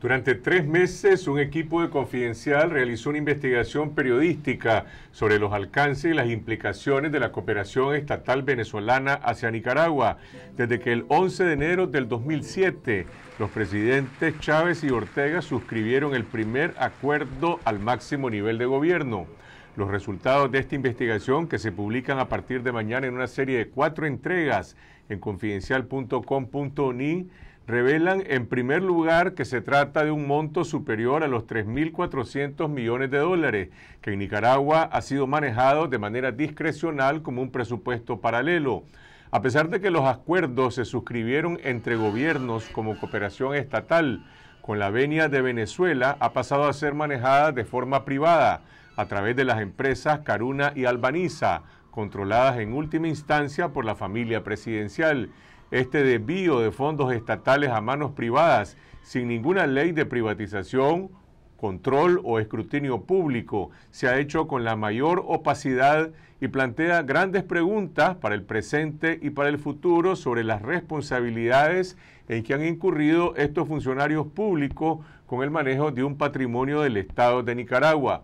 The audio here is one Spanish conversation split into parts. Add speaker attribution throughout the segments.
Speaker 1: Durante tres meses, un equipo de Confidencial realizó una investigación periodística sobre los alcances y las implicaciones de la cooperación estatal venezolana hacia Nicaragua. Desde que el 11 de enero del 2007, los presidentes Chávez y Ortega suscribieron el primer acuerdo al máximo nivel de gobierno. Los resultados de esta investigación, que se publican a partir de mañana en una serie de cuatro entregas en confidencial.com.ni, revelan en primer lugar que se trata de un monto superior a los 3.400 millones de dólares, que en Nicaragua ha sido manejado de manera discrecional como un presupuesto paralelo. A pesar de que los acuerdos se suscribieron entre gobiernos como cooperación estatal, con la venia de Venezuela, ha pasado a ser manejada de forma privada a través de las empresas Caruna y Albaniza, controladas en última instancia por la familia presidencial. Este desvío de fondos estatales a manos privadas, sin ninguna ley de privatización, control o escrutinio público, se ha hecho con la mayor opacidad y plantea grandes preguntas para el presente y para el futuro sobre las responsabilidades en que han incurrido estos funcionarios públicos con el manejo de un patrimonio del Estado de Nicaragua.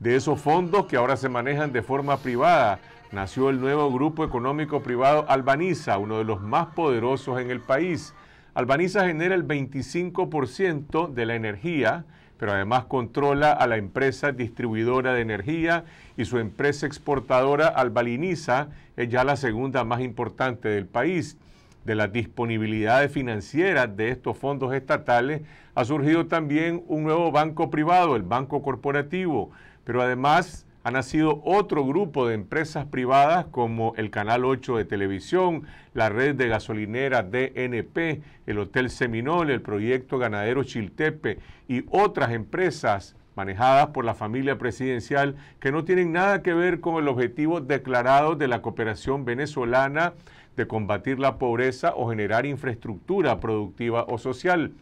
Speaker 1: De esos fondos que ahora se manejan de forma privada, nació el nuevo grupo económico privado Albaniza, uno de los más poderosos en el país. Albaniza genera el 25% de la energía, pero además controla a la empresa distribuidora de energía y su empresa exportadora Albaliniza es ya la segunda más importante del país de las disponibilidades financieras de estos fondos estatales, ha surgido también un nuevo banco privado, el Banco Corporativo, pero además ha nacido otro grupo de empresas privadas como el Canal 8 de Televisión, la red de gasolineras DNP, el Hotel Seminole, el Proyecto Ganadero Chiltepe y otras empresas manejadas por la familia presidencial, que no tienen nada que ver con el objetivo declarado de la cooperación venezolana de combatir la pobreza o generar infraestructura productiva o social.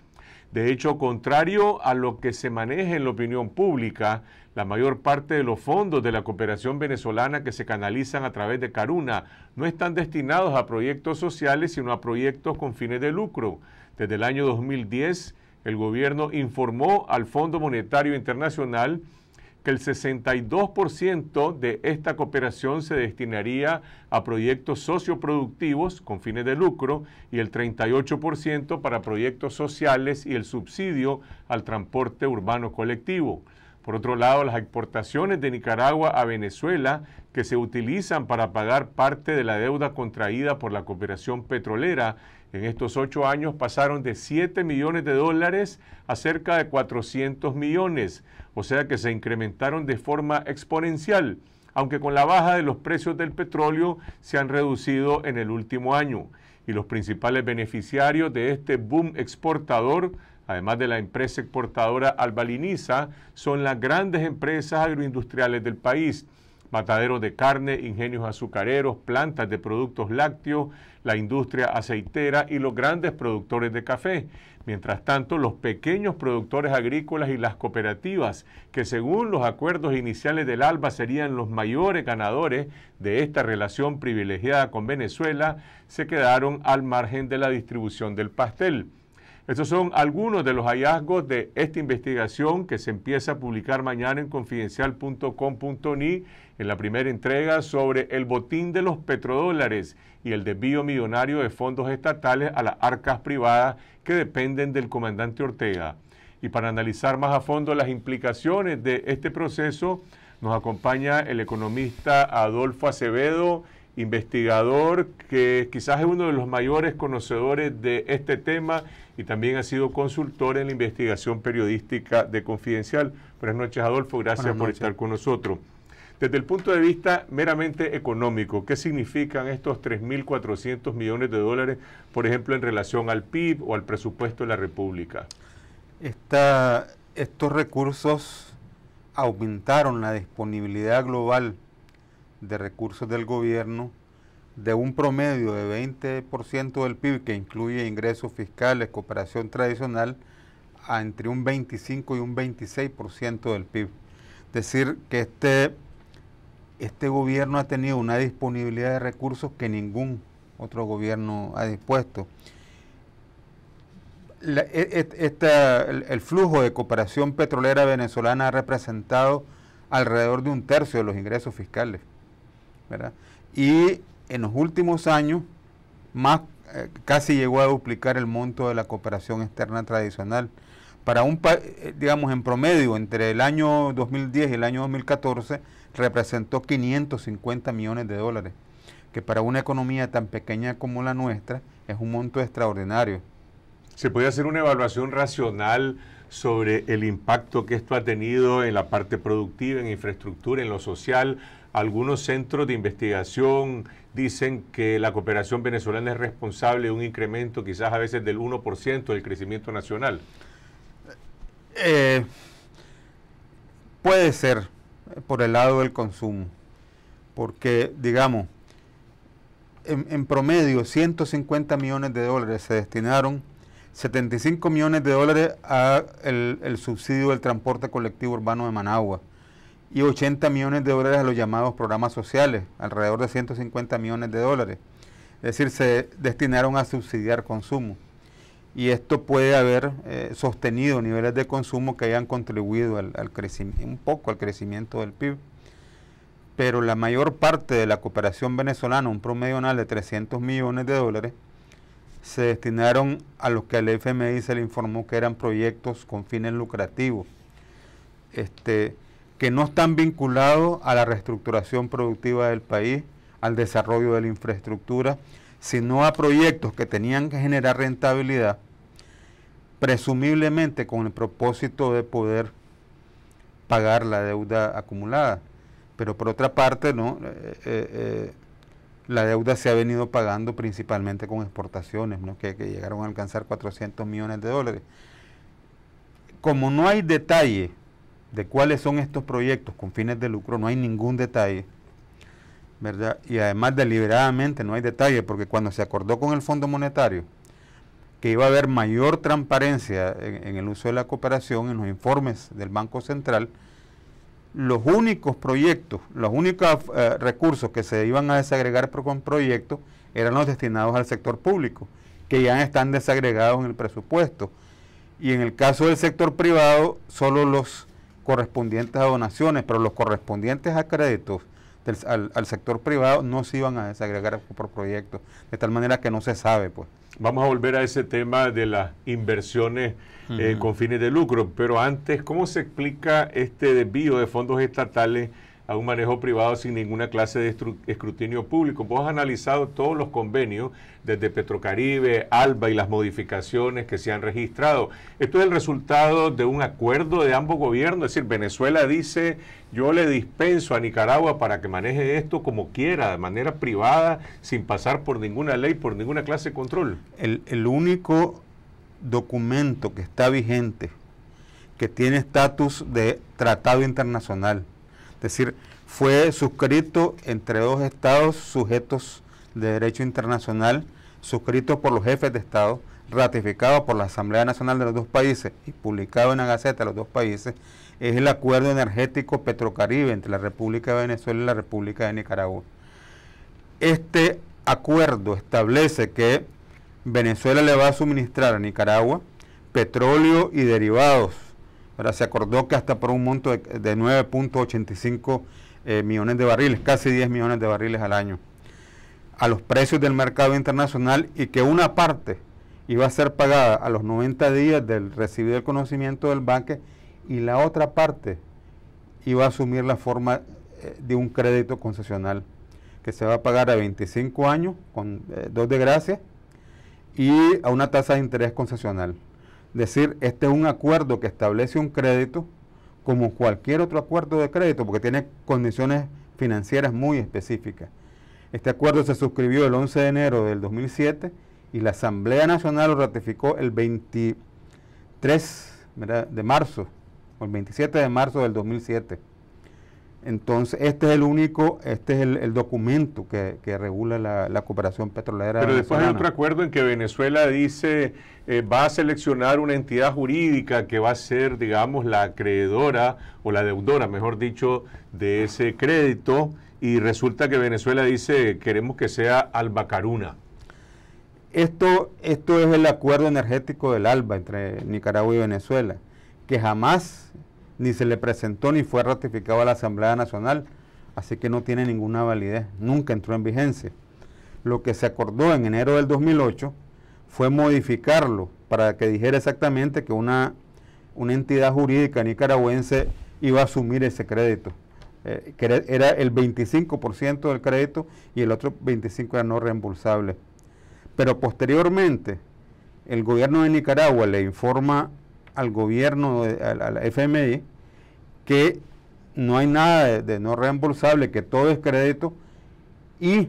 Speaker 1: De hecho, contrario a lo que se maneja en la opinión pública, la mayor parte de los fondos de la cooperación venezolana que se canalizan a través de Caruna no están destinados a proyectos sociales, sino a proyectos con fines de lucro. Desde el año 2010, el gobierno informó al Fondo Monetario Internacional que el 62% de esta cooperación se destinaría a proyectos socioproductivos con fines de lucro y el 38% para proyectos sociales y el subsidio al transporte urbano colectivo. Por otro lado, las exportaciones de Nicaragua a Venezuela, que se utilizan para pagar parte de la deuda contraída por la cooperación petrolera, en estos ocho años pasaron de 7 millones de dólares a cerca de 400 millones, o sea que se incrementaron de forma exponencial, aunque con la baja de los precios del petróleo se han reducido en el último año. Y los principales beneficiarios de este boom exportador además de la empresa exportadora Albaliniza, son las grandes empresas agroindustriales del país. Mataderos de carne, ingenios azucareros, plantas de productos lácteos, la industria aceitera y los grandes productores de café. Mientras tanto, los pequeños productores agrícolas y las cooperativas, que según los acuerdos iniciales del ALBA serían los mayores ganadores de esta relación privilegiada con Venezuela, se quedaron al margen de la distribución del pastel. Estos son algunos de los hallazgos de esta investigación que se empieza a publicar mañana en confidencial.com.ni en la primera entrega sobre el botín de los petrodólares y el desvío millonario de fondos estatales a las arcas privadas que dependen del comandante Ortega. Y para analizar más a fondo las implicaciones de este proceso, nos acompaña el economista Adolfo Acevedo investigador que quizás es uno de los mayores conocedores de este tema y también ha sido consultor en la investigación periodística de Confidencial. Buenas noches, Adolfo. Gracias por estar con nosotros. Desde el punto de vista meramente económico, ¿qué significan estos 3.400 millones de dólares, por ejemplo, en relación al PIB o al presupuesto de la República?
Speaker 2: estos recursos aumentaron la disponibilidad global de recursos del gobierno de un promedio de 20% del PIB que incluye ingresos fiscales, cooperación tradicional, a entre un 25 y un 26% del PIB. Es decir, que este, este gobierno ha tenido una disponibilidad de recursos que ningún otro gobierno ha dispuesto. E, e, el flujo de cooperación petrolera venezolana ha representado alrededor de un tercio de los ingresos fiscales. Y en los últimos años, eh, casi llegó a duplicar el monto de la cooperación externa tradicional. Para un país, eh, digamos, en promedio, entre el año 2010 y el año 2014, representó 550 millones de dólares, que para una economía tan pequeña como la nuestra es un monto
Speaker 1: extraordinario. ¿Se puede hacer una evaluación racional sobre el impacto que esto ha tenido en la parte productiva, en infraestructura, en lo social? Algunos centros de investigación dicen que la cooperación venezolana es responsable de un incremento quizás a veces del 1% del crecimiento nacional.
Speaker 2: Eh, puede ser por el lado del consumo, porque digamos, en, promedio 150 millones de dólares se destinaron, 75 millones de dólares a el subsidio del transporte colectivo urbano de Managua, y 80 millones de dólares a los llamados programas sociales, alrededor de 150 millones de dólares. Es decir, se destinaron a subsidiar consumo. Y esto puede haber eh, sostenido niveles de consumo que hayan contribuido al, al un poco al crecimiento del PIB. Pero la mayor parte de la cooperación venezolana, un promedio anual de 300 millones de dólares, se destinaron a los que al FMI se le informó que eran proyectos con fines lucrativos. Este, que no están vinculados a la reestructuración productiva del país, al desarrollo de la infraestructura, sino a proyectos que tenían que generar rentabilidad, presumiblemente con el propósito de poder pagar la deuda acumulada. Pero por otra parte, ¿no? Eh, eh, eh, la deuda se ha venido pagando principalmente con exportaciones, que, llegaron a alcanzar 400 millones de dólares. Como no hay detalle de cuáles son estos proyectos con fines de lucro, no hay ningún detalle, ¿verdad? Y además deliberadamente no hay detalle, porque cuando se acordó con el Fondo Monetario que iba a haber mayor transparencia en, el uso de la cooperación, en los informes del Banco Central, los únicos proyectos, los únicos eh, recursos que se iban a desagregar con proyectos eran los destinados al sector público, que ya están desagregados en el presupuesto. Y en el caso del sector privado, solo los correspondientes a donaciones, pero los correspondientes a créditos al, sector privado no se iban a desagregar por proyectos, de tal manera que no se sabe. pues.
Speaker 1: Vamos a volver a ese tema de las inversiones eh, con fines de lucro, pero antes, ¿cómo se explica este desvío de fondos estatales? a un manejo privado sin ninguna clase de escrutinio público. Vos has analizado todos los convenios, desde Petrocaribe, Alba y las modificaciones que se han registrado. Esto es el resultado de un acuerdo de ambos gobiernos, es decir, Venezuela dice, yo le dispenso a Nicaragua para que maneje esto como quiera, de manera privada, sin pasar por ninguna ley, por ninguna clase de control.
Speaker 2: El, el único documento que está vigente, que tiene estatus de tratado internacional, es decir, fue suscrito entre dos estados sujetos de derecho internacional, suscrito por los jefes de estado, ratificado por la Asamblea Nacional de los dos países y publicado en la Gaceta de los dos países, es el Acuerdo Energético Petrocaribe entre la República de Venezuela y la República de Nicaragua. Este acuerdo establece que Venezuela le va a suministrar a Nicaragua petróleo y derivados se acordó que hasta por un monto de, 9.85 eh, millones de barriles, casi 10 millones de barriles al año, a los precios del mercado internacional y que una parte iba a ser pagada a los 90 días del recibir el conocimiento del banque y la otra parte iba a asumir la forma eh, de un crédito concesional que se va a pagar a 25 años con eh, dos de gracia y a una tasa de interés concesional decir, este es un acuerdo que establece un crédito como cualquier otro acuerdo de crédito, porque tiene condiciones financieras muy específicas. Este acuerdo se suscribió el 11 de enero del 2007 y la Asamblea Nacional lo ratificó el 23 de marzo, o el 27 de marzo del 2007. Entonces, este es el único, este es el, documento que, regula la, cooperación petrolera. Pero después hay otro
Speaker 1: acuerdo en que Venezuela dice eh, va a seleccionar una entidad jurídica que va a ser, digamos, la acreedora o la deudora, mejor dicho, de ese crédito y resulta que Venezuela dice queremos que sea Albacaruna.
Speaker 2: Esto, esto es el acuerdo energético del ALBA entre Nicaragua y Venezuela, que jamás ni se le presentó ni fue ratificado a la Asamblea Nacional, así que no tiene ninguna validez, nunca entró en vigencia. Lo que se acordó en enero del 2008 fue modificarlo para que dijera exactamente que una, una entidad jurídica nicaragüense iba a asumir ese crédito. Eh, que era el 25% del crédito y el otro 25% era no reembolsable. Pero posteriormente, el gobierno de Nicaragua le informa al gobierno, eh, a la FMI, que no hay nada de, no reembolsable, que todo es crédito y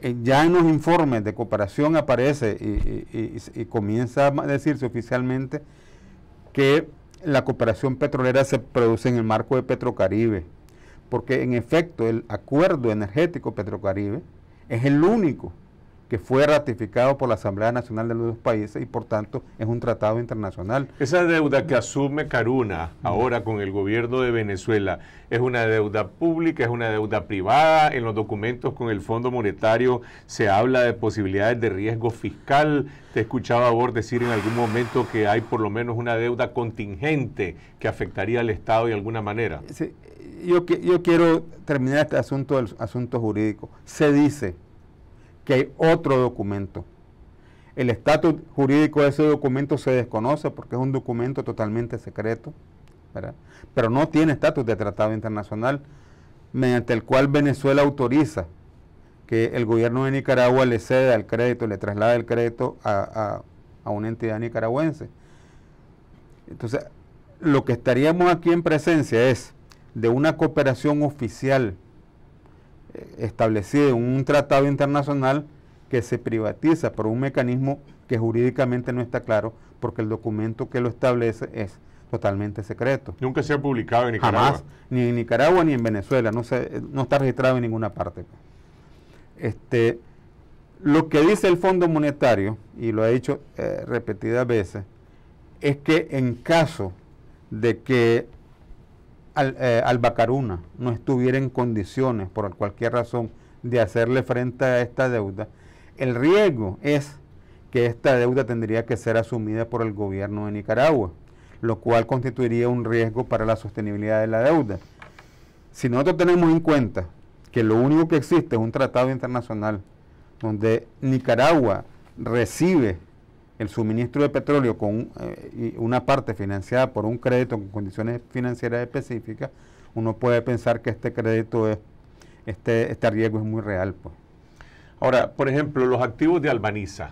Speaker 2: eh, ya en los informes de cooperación aparece y, y, comienza a decirse oficialmente que la cooperación petrolera se produce en el marco de Petrocaribe, porque en efecto el acuerdo energético Petrocaribe es el único que fue ratificado por la Asamblea Nacional de los dos países y por tanto es un tratado internacional.
Speaker 1: Esa deuda que asume Caruna ahora con el gobierno de Venezuela es una deuda pública, es una deuda privada. En los documentos con el Fondo Monetario se habla de posibilidades de riesgo fiscal. Te escuchaba vos decir en algún momento que hay por lo menos una deuda contingente que afectaría al Estado de alguna manera. yo,
Speaker 2: yo quiero terminar este asunto del asunto jurídico. Se dice que hay otro documento. El estatus jurídico de ese documento se desconoce porque es un documento totalmente secreto, pero no tiene estatus de tratado internacional, mediante el cual Venezuela autoriza que el gobierno de Nicaragua le ceda el crédito, le traslade el crédito a, a una entidad nicaragüense. Entonces, lo que estaríamos aquí en presencia es de una cooperación oficial establecido un tratado internacional que se privatiza por un mecanismo que jurídicamente no está claro, porque el documento que lo establece es totalmente secreto. Nunca se ha publicado en Nicaragua. ni en Nicaragua ni en Venezuela, no, se, no está registrado en ninguna parte. Este, lo que dice el Fondo Monetario, y lo ha dicho eh, repetidas veces, es que en caso de que eh, al, Bacaruna Albacaruna no estuviera en condiciones, por cualquier razón, de hacerle frente a esta deuda, el riesgo es que esta deuda tendría que ser asumida por el gobierno de Nicaragua, lo cual constituiría un riesgo para la sostenibilidad de la deuda. Si nosotros tenemos en cuenta que lo único que existe es un tratado internacional donde Nicaragua recibe el suministro de petróleo con eh, una parte financiada por un crédito con condiciones financieras específicas, uno puede pensar que este crédito es, este, este riesgo es muy real. Pues.
Speaker 1: Ahora, por ejemplo, los activos de Albaniza.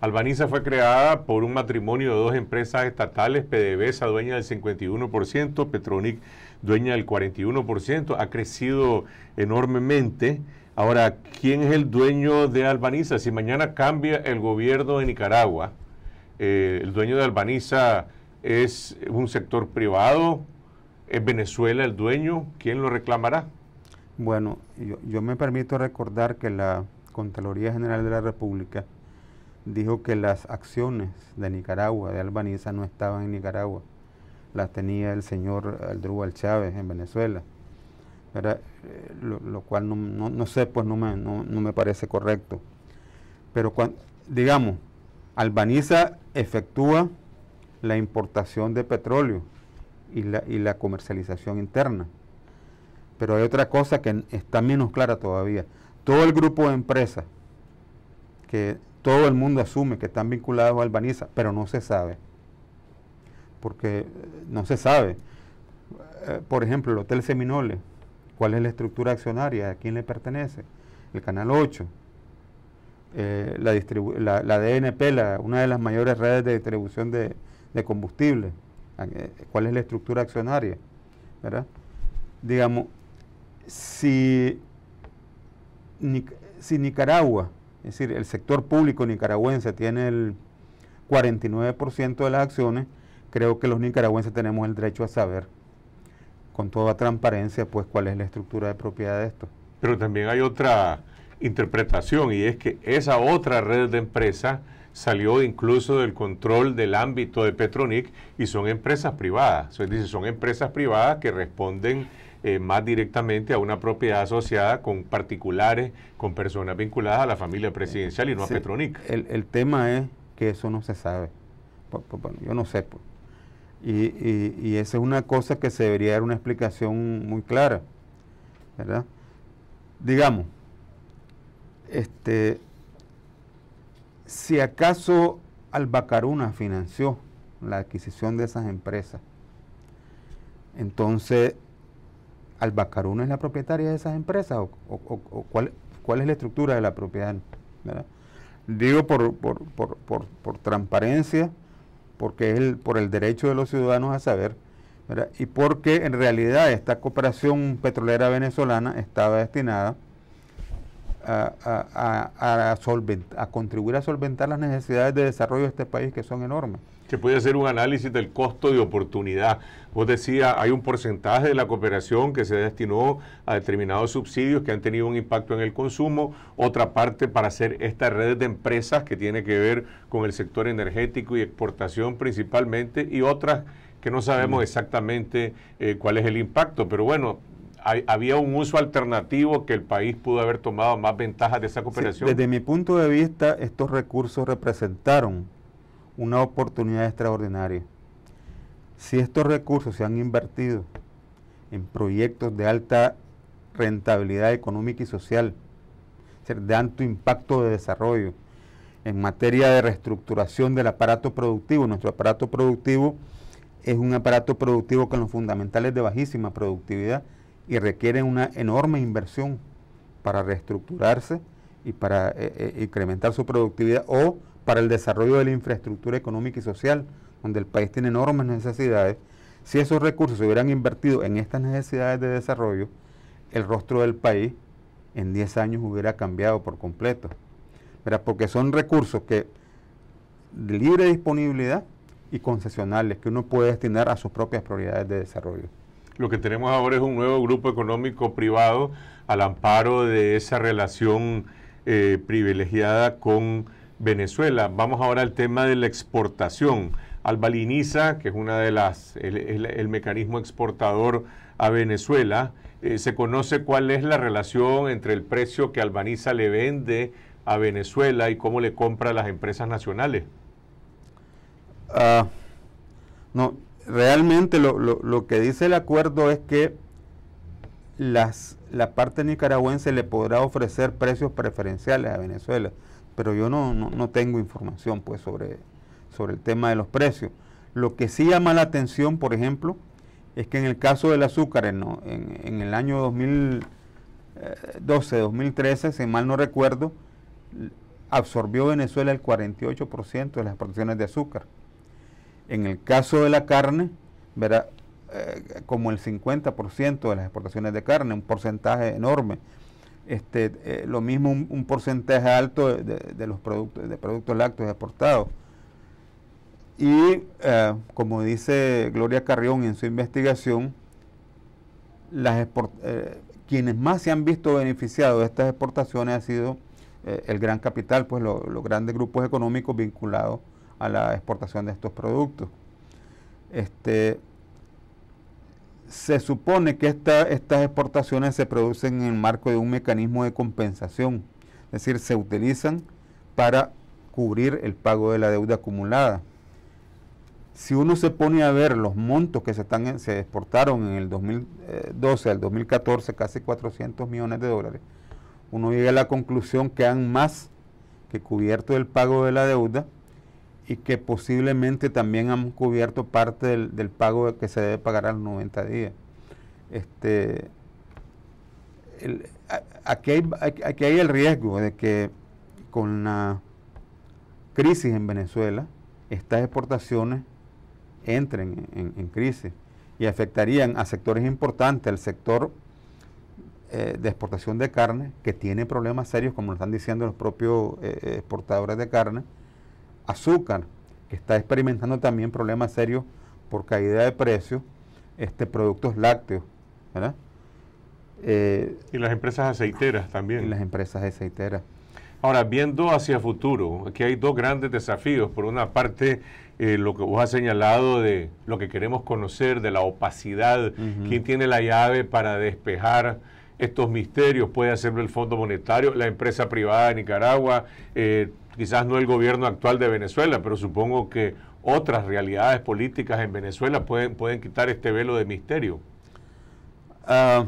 Speaker 1: Albaniza fue creada por un matrimonio de dos empresas estatales, PDVSA dueña del 51%, Petronic dueña del 41%, ha crecido enormemente. Ahora, ¿quién es el dueño de Albaniza? Si mañana cambia el gobierno de Nicaragua, eh, el dueño de Albaniza es un sector privado, es Venezuela el dueño, ¿quién lo reclamará?
Speaker 2: Bueno, yo, me permito recordar que la Contraloría General de la República dijo que las acciones de Nicaragua, de Albaniza, no estaban en Nicaragua, las tenía el señor Aldrúbal Chávez en Venezuela. Eh, lo, cual no, sé, pues no me, no, me parece correcto. Pero digamos, Albaniza efectúa la importación de petróleo y la, comercialización interna. Pero hay otra cosa que está menos clara todavía. Todo el grupo de empresas que todo el mundo asume que están vinculados a Albaniza, pero no se sabe. Porque eh, no se sabe. Eh, por ejemplo, el Hotel Seminole, cuál es la estructura accionaria, a quién le pertenece, el Canal 8, eh, la, DNP, una de las mayores redes de distribución de, de combustible, ah, eh, cuál es la estructura accionaria, Digamos, si, si Nicaragua, es decir, el sector público nicaragüense tiene el 49% de las acciones, creo que los nicaragüenses tenemos el derecho a saber con toda transparencia pues cuál es la estructura de propiedad de esto.
Speaker 1: Pero también hay otra interpretación y es que esa otra red de empresas salió incluso del control del ámbito de Petronic y son empresas privadas. dice, son empresas privadas que responden eh, más directamente a una propiedad asociada con particulares, con personas vinculadas a la familia presidencial y no a Petronic.
Speaker 2: El, tema es que eso no se sabe. yo no sé. Pues. Y, esa es una cosa que se debería dar una explicación muy clara, Digamos, este, si acaso Albacaruna financió la adquisición de esas empresas, entonces Albacaruna es la propietaria de esas empresas o, cuál, es la estructura de la propiedad. Digo por, por, transparencia, porque es por el derecho de los ciudadanos a saber, y porque en realidad esta cooperación petrolera venezolana estaba destinada a, a, contribuir a solventar las necesidades de desarrollo de este país que son enormes.
Speaker 1: Se puede hacer un análisis del costo de oportunidad. Vos decía hay un porcentaje de la cooperación que se destinó a determinados subsidios que han tenido un impacto en el consumo, otra parte para hacer estas redes de empresas que tiene que ver con el sector energético y exportación principalmente, y otras que no sabemos mm. exactamente eh, cuál es el impacto, pero bueno, había un uso alternativo que el país pudo haber tomado más ventajas de esa cooperación. desde
Speaker 2: mi punto de vista, estos recursos representaron una oportunidad extraordinaria. Si estos recursos se han invertido en proyectos de alta rentabilidad económica y social, de alto impacto de desarrollo, en materia de reestructuración del aparato productivo, nuestro aparato productivo es un aparato productivo con los fundamentales de bajísima productividad, y requieren una enorme inversión para reestructurarse y para eh, eh, incrementar su productividad o para el desarrollo de la infraestructura económica y social, donde el país tiene enormes necesidades, si esos recursos se hubieran invertido en estas necesidades de desarrollo, el rostro del país en 10 años hubiera cambiado por completo. pero Porque son recursos que de libre disponibilidad y concesionales que uno puede destinar a sus propias prioridades de desarrollo
Speaker 1: lo que tenemos ahora es un nuevo grupo económico privado al amparo de esa relación eh, privilegiada con Venezuela. Vamos ahora al tema de la exportación. Albaliniza, que es una de las el, mecanismo exportador a Venezuela, eh, se conoce cuál es la relación entre el precio que Albaniza le vende a Venezuela y cómo le compra a las empresas nacionales.
Speaker 2: Ah, no, realmente lo, lo, que dice el acuerdo es que las, la parte nicaragüense le podrá ofrecer precios preferenciales a Venezuela, pero yo no, no, no tengo información pues, sobre, sobre el tema de los precios. Lo que sí llama la atención, por ejemplo, es que en el caso del azúcar, en, en, en el año 2012, 2013, eh, si mal no recuerdo, absorbió Venezuela el 48% de las producciones de azúcar. En el caso de la carne, verá eh, como el 50% de las exportaciones de carne, un porcentaje enorme. Este, eh, lo mismo un, porcentaje alto de, los productos, de productos lácteos exportados. Y eh, como dice Gloria Carrión en su investigación, las quienes más se han visto beneficiados de estas exportaciones ha sido el gran capital, pues los grandes grupos económicos vinculados a la exportación de estos productos. Este, se supone que estas exportaciones se producen en el marco de un mecanismo de compensación, es decir, se utilizan para cubrir el pago de la deuda acumulada. Si uno se pone a ver los montos que se, están, se exportaron en el 2012 al 2014, casi 400 millones de dólares, uno llega a la conclusión que han más que cubierto el pago de la deuda y que posiblemente también han cubierto parte del, pago que se debe pagar a los 90 días. Este, aquí, hay, hay el riesgo de que con la crisis en Venezuela, estas exportaciones entren en, crisis y afectarían a sectores importantes, al sector eh, de exportación de carne, que tiene problemas serios, como lo están diciendo los propios eh, exportadores de carne, azúcar, que está experimentando también problemas serios por caída de precios, este, productos lácteos,
Speaker 1: eh, y las empresas aceiteras también. las empresas aceiteras. Ahora, viendo hacia futuro, aquí hay dos grandes desafíos. Por una parte, eh, lo que vos has señalado de lo que queremos conocer, de la opacidad, quién tiene la llave para despejar estos misterios, puede hacerlo el Fondo Monetario, la empresa privada de Nicaragua, eh, quizás no el gobierno actual de Venezuela, pero supongo que otras realidades políticas en Venezuela pueden, pueden quitar este velo de misterio. Ah,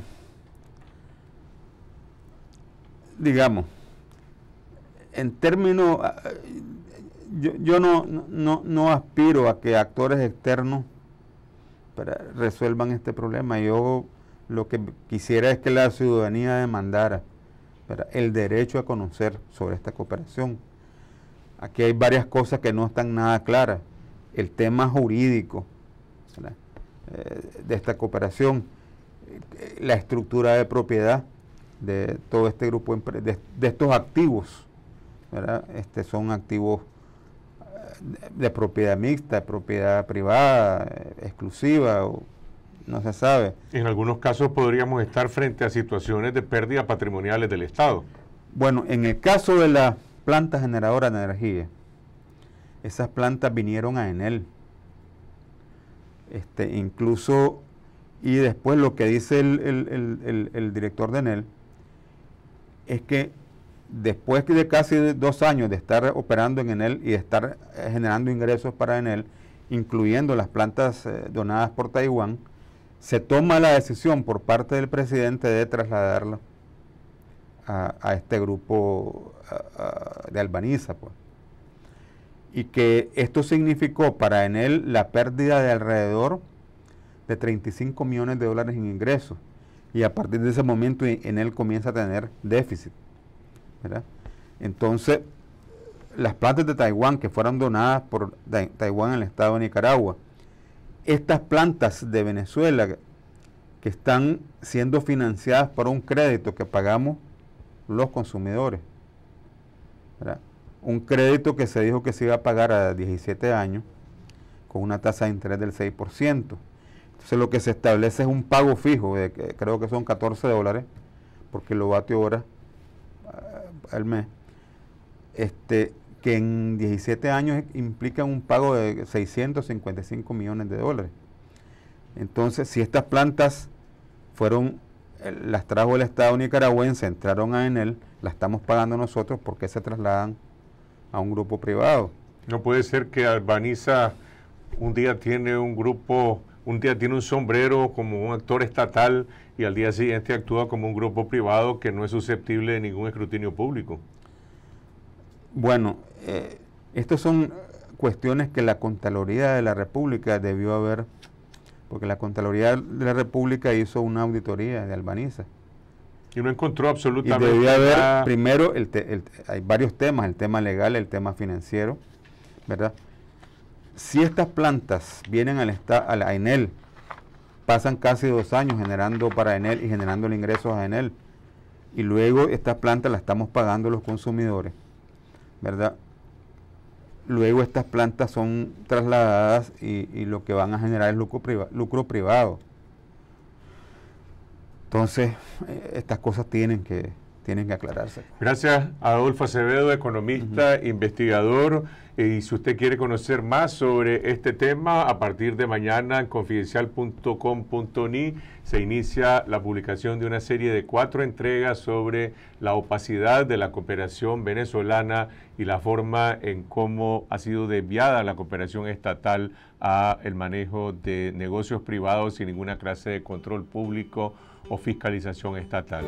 Speaker 1: digamos, en términos,
Speaker 2: ah, ah, yo, no, no, no, aspiro a que actores externos resuelvan este problema. Yo lo que quisiera es que la ciudadanía demandara el derecho a conocer sobre esta cooperación Aquí hay varias cosas que no están nada claras. El tema jurídico eh, de esta cooperación, eh, la estructura de propiedad de todo este grupo de, estos activos, este, son activos eh, de propiedad mixta, de propiedad privada, exclusiva, no se sabe. En algunos casos
Speaker 1: podríamos estar frente a situaciones de pérdida patrimoniales del Estado.
Speaker 2: Bueno, en el caso de la plantas generadoras de energía, esas plantas vinieron a Enel. Este, incluso, y después lo que dice el, director de Enel, es que después de casi dos años de estar operando en Enel y de estar eh, generando ingresos para Enel, incluyendo las plantas eh, donadas por Taiwán, se toma la decisión por parte del presidente de trasladarla a, este grupo de Albaniza. Pues. Y que esto significó para en él la pérdida de alrededor de 35 millones de dólares en ingresos. Y a partir de ese momento en él comienza a tener déficit. Entonces, las plantas de Taiwán que fueron donadas por Taiwán al Estado de Nicaragua, estas plantas de Venezuela que están siendo financiadas por un crédito que pagamos los consumidores. Un crédito que se dijo que se iba a pagar a 17 años con una tasa de interés del 6%. Entonces lo que se establece es un pago fijo, de, creo que son 14 dólares porque lo kilovatio hora eh, al mes, este, que en 17 años implica un pago de 655 millones de dólares. Entonces, si estas plantas fueron las trajo el Estado nicaragüense, entraron a él las estamos pagando nosotros, porque se trasladan
Speaker 1: a un grupo privado? No puede ser que Albaniza un día tiene un grupo, un día tiene un sombrero como un actor estatal y al día siguiente actúa como un grupo privado que no es susceptible de ningún escrutinio público.
Speaker 2: Bueno, eh, estas son cuestiones que la Contraloría de la República debió haber porque la Contraloría de la República hizo una auditoría de Albaniza.
Speaker 1: Y no encontró absolutamente. Y debía haber,
Speaker 2: primero, hay varios temas, el tema legal, el tema financiero, ¿verdad? Si estas plantas vienen al esta, a, la, Enel, pasan casi dos años generando para Enel y generando ingresos a Enel, y luego estas plantas las estamos pagando los consumidores, ¿verdad? Luego estas plantas son trasladadas y, lo que van a generar es lucro, lucro privado. Entonces, eh, estas cosas tienen que, tienen que aclararse. Gracias,
Speaker 1: a Adolfo Acevedo, economista, investigador. Eh, y si usted quiere conocer más sobre este tema, a partir de mañana en confidencial.com.ni se inicia la publicación de una serie de cuatro entregas sobre la opacidad de la cooperación venezolana y la forma en cómo ha sido desviada la cooperación estatal a el manejo de negocios privados sin ninguna clase de control público o fiscalización estatal.